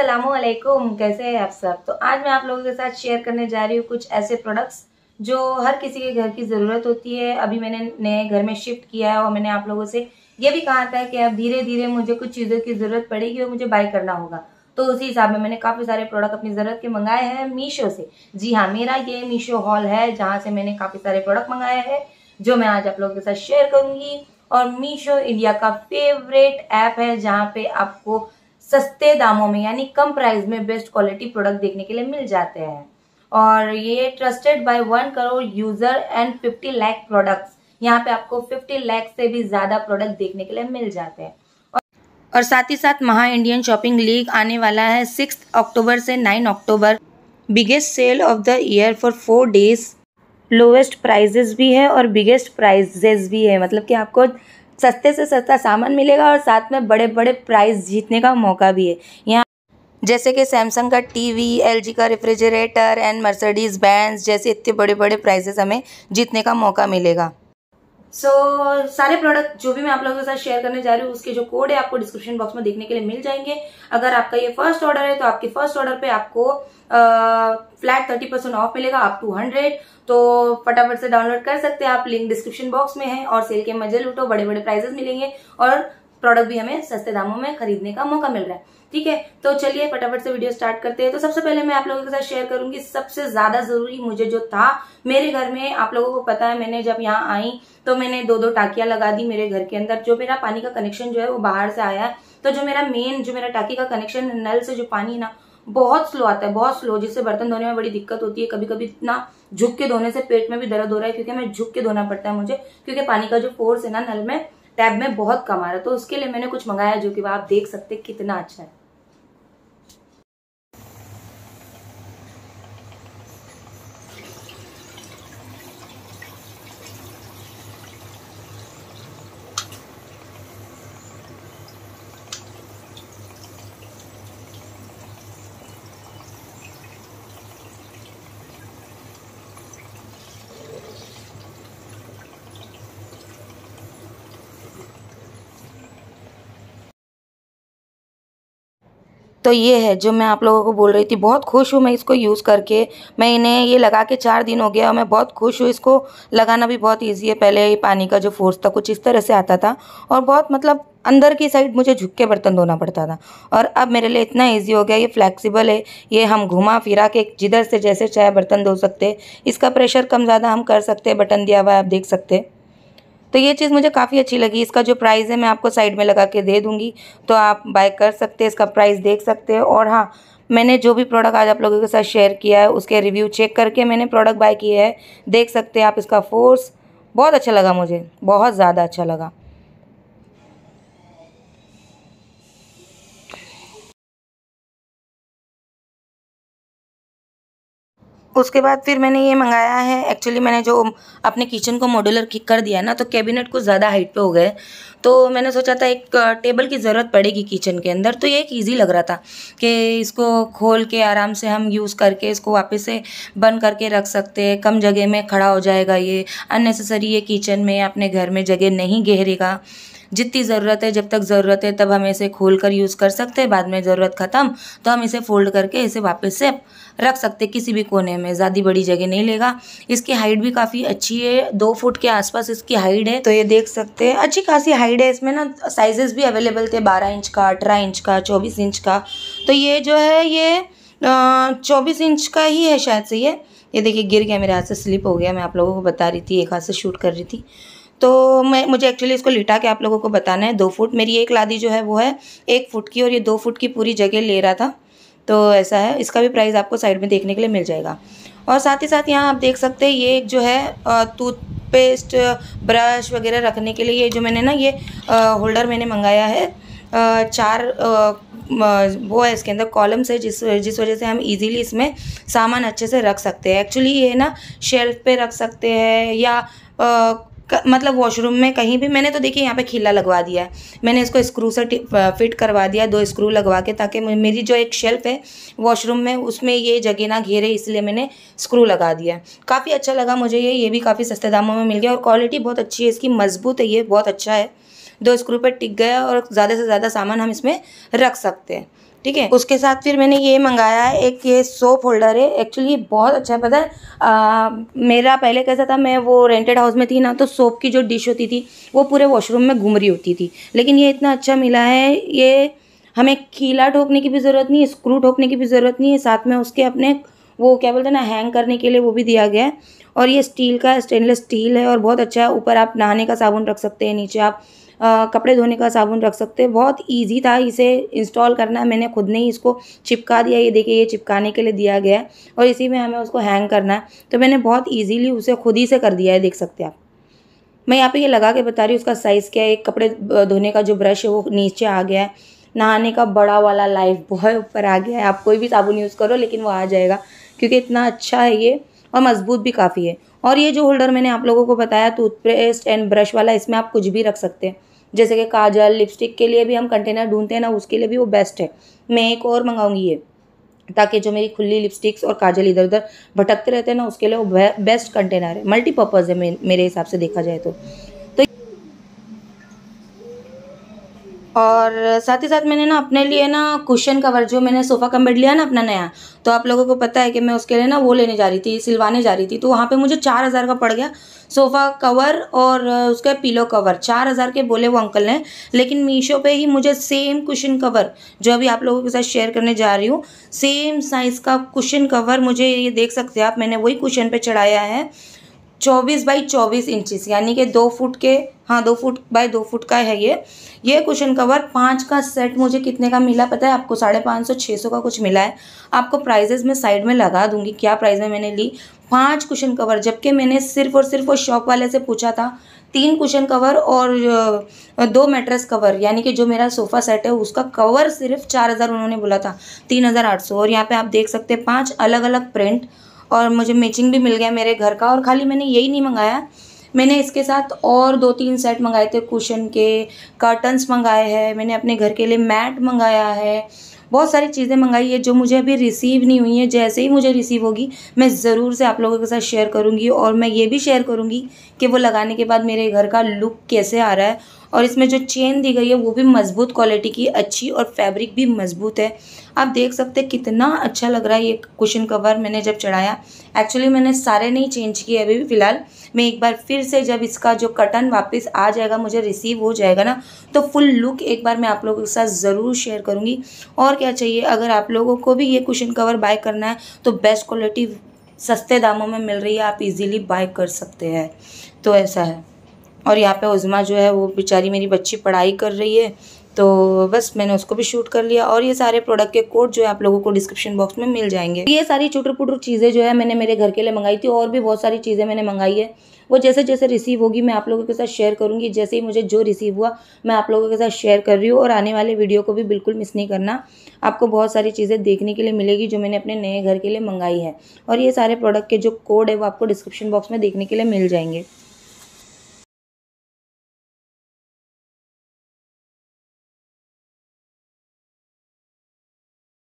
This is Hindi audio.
असलम कैसे हैं आप सब तो आज मैं आप लोगों के साथ शेयर करने जा रही हूँ कुछ ऐसे प्रोडक्ट्स जो हर किसी के घर की ज़रूरत होती है अभी मैंने नए घर में शिफ्ट किया है और मैंने आप लोगों से ये भी कहा था कि अब धीरे धीरे मुझे कुछ चीज़ों की ज़रूरत पड़ेगी और मुझे बाई करना होगा तो उसी हिसाब में मैंने काफ़ी सारे प्रोडक्ट अपनी ज़रूरत के मंगाए हैं मीशो से जी हाँ मेरा ये मीशो हॉल है जहाँ से मैंने काफ़ी सारे प्रोडक्ट मंगाए हैं जो मैं आज आप लोगों के साथ शेयर करूँगी और मीशो इंडिया का फेवरेट ऐप है जहाँ पे आपको सस्ते दामों में यानी कम प्राइस में बेस्ट क्वालिटी प्रोडक्ट देखने के लिए मिल जाते हैं और ये trusted by one crore user and fifty lakh products यहाँ पे आपको फिफ्टी लाख से भी ज़्यादा प्रोडक्ट देखने के लिए मिल जाते हैं और साथ ही साथ महा इंडियन शॉपिंग लीग आने वाला है सिक्स अक्टूबर से nine October biggest sale of the year for four days lowest prices भी है और बिगेस्ट प्राइजेज भी है मतलब कि आपको सस्ते से सस्ता सामान मिलेगा और साथ में बड़े बड़े प्राइज़ जीतने का मौका भी है यहाँ जैसे कि सैमसंग का टीवी, एलजी का रेफ्रिजरेटर एंड मर्सिडीज़ बैंस जैसे इतने बड़े बड़े प्राइजेस हमें जीतने का मौका मिलेगा सो so, सारे प्रोडक्ट जो भी मैं आप लोगों के साथ शेयर करने जा रही हूँ उसके जो कोड है आपको डिस्क्रिप्शन बॉक्स में देखने के लिए मिल जाएंगे अगर आपका ये फर्स्ट ऑर्डर है तो आपके फर्स्ट ऑर्डर पे आपको फ्लैट थर्टी परसेंट ऑफ मिलेगा आप टू हंड्रेड तो फटाफट से डाउनलोड कर सकते हैं आप लिंक डिस्क्रिप्शन बॉक्स में है और सेल के मजे लूटो बड़े बड़े प्राइजेस मिलेंगे और प्रोडक्ट भी हमें सस्ते दामों में खरीदने का मौका मिल रहा है ठीक है तो चलिए फटाफट से वीडियो स्टार्ट करते हैं तो सबसे पहले मैं आप लोगों के साथ शेयर करूंगी सबसे ज्यादा जरूरी मुझे जो था मेरे घर में आप लोगों को पता है मैंने जब यहाँ आई तो मैंने दो दो टाकिया लगा दी मेरे घर के अंदर जो मेरा पानी का कनेक्शन जो है वो बाहर से आया है तो जो मेरा मेन जो मेरा टाकी का कनेक्शन नल से जो पानी ना बहुत स्लो आता है बहुत स्लो जिससे बर्तन धोने में बड़ी दिक्कत होती है कभी कभी इतना झुक के धोने से पेट में भी दर्द हो रहा है क्योंकि मैं झुक के धोना पड़ता है मुझे क्योंकि पानी का जो फोर्स है ना नल में टैब में बहुत कम आ रहा है तो उसके लिए मैंने कुछ मंगाया जो कि आप देख सकते कितना अच्छा है तो ये है जो मैं आप लोगों को बोल रही थी बहुत खुश हूँ मैं इसको यूज़ करके मैं इन्हें ये लगा के चार दिन हो गया और मैं बहुत खुश हूँ इसको लगाना भी बहुत ईजी है पहले ये पानी का जो फोर्स था कुछ इस तरह से आता था और बहुत मतलब अंदर की साइड मुझे झुक के बर्तन धोना पड़ता था और अब मेरे लिए इतना इजी हो गया ये फ्लेक्सिबल है ये हम घुमा फिरा के जिधर से जैसे चाहे बर्तन धो सकते इसका प्रेशर कम ज़्यादा हम कर सकते बटन दिया हुआ है आप देख सकते तो ये चीज़ मुझे काफ़ी अच्छी लगी इसका जो प्राइस है मैं आपको साइड में लगा के दे दूँगी तो आप बाय कर सकते हैं इसका प्राइस देख सकते हैं और हाँ मैंने जो भी प्रोडक्ट आज आप लोगों के साथ शेयर किया है उसके रिव्यू चेक करके मैंने प्रोडक्ट बाय किया है देख सकते हैं आप इसका फोर्स बहुत अच्छा लगा मुझे बहुत ज़्यादा अच्छा लगा उसके बाद फिर मैंने ये मंगाया है एक्चुअली मैंने जो अपने किचन को मॉड्यूलर कर दिया ना तो कैबिनेट कुछ ज़्यादा हाइट पे हो गए तो मैंने सोचा था एक टेबल की ज़रूरत पड़ेगी किचन के अंदर तो ये एक ईजी लग रहा था कि इसको खोल के आराम से हम यूज़ करके इसको वापस से बंद करके रख सकते हैं कम जगह में खड़ा हो जाएगा ये अननेसेसरी ये किचन में अपने घर में जगह नहीं घेरेगा जितनी ज़रूरत है जब तक ज़रूरत है तब हम इसे खोल कर यूज़ कर सकते हैं बाद में ज़रूरत ख़त्म तो हम इसे फोल्ड करके इसे वापस से रख सकते किसी भी कोने में ज़्यादा बड़ी जगह नहीं लेगा इसकी हाइट भी काफ़ी अच्छी है दो फुट के आसपास इसकी हाइट है तो ये देख सकते हैं अच्छी खासी हाइट है इसमें ना साइजेस भी अवेलेबल थे बारह इंच का अठारह इंच का चौबीस इंच का तो ये जो है ये चौबीस इंच का ही है शायद से ये ये देखिए गिर गया मेरे हाथ से स्लिप हो गया मैं आप लोगों को बता रही थी एक हाथ से शूट कर रही थी तो मैं मुझे एक्चुअली इसको लिटा के आप लोगों को बताना है दो फुट मेरी एक लादी जो है वो है एक फुट की और ये दो फुट की पूरी जगह ले रहा था तो ऐसा है इसका भी प्राइस आपको साइड में देखने के लिए मिल जाएगा और साथ ही साथ यहाँ आप देख सकते हैं ये एक जो है टूथपेस्ट ब्रश वगैरह रखने के लिए ये जो मैंने ना ये होल्डर मैंने मंगाया है चार वो है इसके अंदर कॉलम्स है जिस जिस वजह से हम इजीली इसमें सामान अच्छे से रख सकते हैं एक्चुअली ये ना शेल्फ पे रख सकते हैं या मतलब वॉशरूम में कहीं भी मैंने तो देखिए यहाँ पे खिला लगवा दिया है मैंने इसको स्क्रू से फिट करवा दिया दो स्क्रू लगवा के ताकि मेरी जो एक शेल्फ है वॉशरूम में उसमें ये जगह ना घेरे इसलिए मैंने स्क्रू लगा दिया काफ़ी अच्छा लगा मुझे ये ये भी काफ़ी सस्ते दामों में मिल गया और क्वालिटी बहुत अच्छी है इसकी मजबूत है ये बहुत अच्छा है दो स्क्रू पर टिक गया और ज़्यादा से ज़्यादा सामान हम इसमें रख सकते हैं ठीक है उसके साथ फिर मैंने ये मंगाया है एक ये सोप होल्डर है एक्चुअली ये बहुत अच्छा है पता है आ, मेरा पहले कैसा था मैं वो रेंटेड हाउस में थी ना तो सोप की जो डिश होती थी वो पूरे वॉशरूम में घूम रही होती थी लेकिन ये इतना अच्छा मिला है ये हमें कीला ठोकने की भी ज़रूरत नहीं है स्क्रू ठोकने की भी ज़रूरत नहीं है साथ में उसके अपने वो क्या बोलते हैं ना हैंग करने के लिए वो भी दिया गया है और ये स्टील का स्टेनलेस स्टील है और बहुत अच्छा है ऊपर आप नहाने का साबुन रख सकते हैं नीचे आप कपड़े धोने का साबुन रख सकते हैं बहुत ईजी था इसे इंस्टॉल करना मैंने खुद ने ही इसको चिपका दिया ये देखिए ये चिपकाने के लिए दिया गया है और इसी में हमें उसको हैंग करना है तो मैंने बहुत ईजीली उसे खुद ही से कर दिया है देख सकते हैं आप मैं यहाँ पे ये लगा के बता रही हूँ उसका साइज़ क्या है एक कपड़े धोने का जो ब्रश है वो नीचे आ गया है नहाने का बड़ा वाला लाइफ बॉय ऊपर आ गया है आप कोई भी साबुन यूज़ करो लेकिन वो आ जाएगा क्योंकि इतना अच्छा है ये और मजबूत भी काफ़ी है और ये जो होल्डर मैंने आप लोगों को बताया टूथपेस्ट एंड ब्रश वाला इसमें आप कुछ भी रख सकते हैं जैसे कि काजल लिपस्टिक के लिए भी हम कंटेनर ढूंढते हैं ना उसके लिए भी वो बेस्ट है मैं एक और मंगाऊंगी ये ताकि जो मेरी खुली लिपस्टिक्स और काजल इधर उधर भटकते रहते हैं ना उसके लिए वो बेस्ट कंटेनर है मल्टीपर्पज़ है मेरे हिसाब से देखा जाए तो और साथ ही साथ मैंने ना अपने लिए ना कुशन कवर जो मैंने सोफ़ा कम बेड लिया ना अपना नया तो आप लोगों को पता है कि मैं उसके लिए ना वो लेने जा रही थी सिलवाने जा रही थी तो वहाँ पे मुझे चार हज़ार का पड़ गया सोफ़ा कवर और उसका पिलो कवर चार हज़ार के बोले वो अंकल ने लेकिन मीशो पे ही मुझे सेम कुशन कवर जो अभी आप लोगों के साथ शेयर करने जा रही हूँ सेम साइज़ का कुशन कवर मुझे ये देख सकते हैं आप मैंने वही कुशन पर चढ़ाया है चौबीस बाई चौबीस इंचिस यानी कि दो फुट के हाँ दो फुट बाय दो फुट का है ये ये क्वेश्चन कवर पाँच का सेट मुझे कितने का मिला पता है आपको साढ़े पाँच सौ छः सौ का कुछ मिला है आपको प्राइजेज में साइड में लगा दूंगी क्या प्राइज़ में मैंने ली पांच क्वेश्चन कवर जबकि मैंने सिर्फ और सिर्फ वो शॉप वाले से पूछा था तीन क्वेश्चन कवर और दो मेट्रेस कवर यानी कि जो मेरा सोफ़ा सेट है उसका कवर सिर्फ चार हज़ार उन्होंने बोला था तीन हज़ार आठ सौ और यहाँ पर आप देख सकते हैं पाँच अलग अलग प्रिंट और मुझे मैचिंग भी मिल गया मेरे घर का और खाली मैंने यही नहीं मंगाया मैंने इसके साथ और दो तीन सेट मंगाए थे कुशन के कर्टन्स मंगाए हैं मैंने अपने घर के लिए मैट मंगाया है बहुत सारी चीज़ें मंगाई है जो मुझे अभी रिसीव नहीं हुई है जैसे ही मुझे रिसीव होगी मैं ज़रूर से आप लोगों के साथ शेयर करूँगी और मैं ये भी शेयर करूँगी कि वो लगाने के बाद मेरे घर का लुक कैसे आ रहा है और इसमें जो चेन दी गई है वो भी मज़बूत क्वालिटी की अच्छी और फैब्रिक भी मज़बूत है आप देख सकते हैं कितना अच्छा लग रहा है ये कुशन कवर मैंने जब चढ़ाया एक्चुअली मैंने सारे नहीं चेंज किए अभी फ़िलहाल मैं एक बार फिर से जब इसका जो कटन वापस आ जाएगा मुझे रिसीव हो जाएगा ना तो फुल लुक एक बार मैं आप लोगों के साथ ज़रूर शेयर करूँगी और क्या चाहिए अगर आप लोगों को भी ये कुशन कवर बाय करना है तो बेस्ट क्वालिटी सस्ते दामों में मिल रही है आप इजीली बाय कर सकते हैं तो ऐसा है और यहाँ पे उज़मा जो है वो बेचारी मेरी बच्ची पढ़ाई कर रही है तो बस मैंने उसको भी शूट कर लिया और ये सारे प्रोडक्ट के कोड जो है आप लोगों को डिस्क्रिप्शन बॉक्स में मिल जाएंगे ये सारी चुटर पुटर चीज़ें जो है मैंने मेरे घर के लिए मंगाई थी और भी बहुत सारी चीज़ें मैंने मंगाई है वो जैसे जैसे रिसीव होगी मैं आप लोगों के साथ शेयर करूँगी जैसे ही मुझे जो रिसीव हुआ मैं आप लोगों के साथ शेयर कर रही हूँ और आने वाले वीडियो को भी बिल्कुल मिस नहीं करना आपको बहुत सारी चीज़ें देखने के लिए मिलेगी जो मैंने अपने नए घर के लिए मंगाई है और ये सारे प्रोडक्ट के जो कोड है वो आपको डिस्क्रिप्शन बॉक्स में देखने के लिए मिल जाएंगे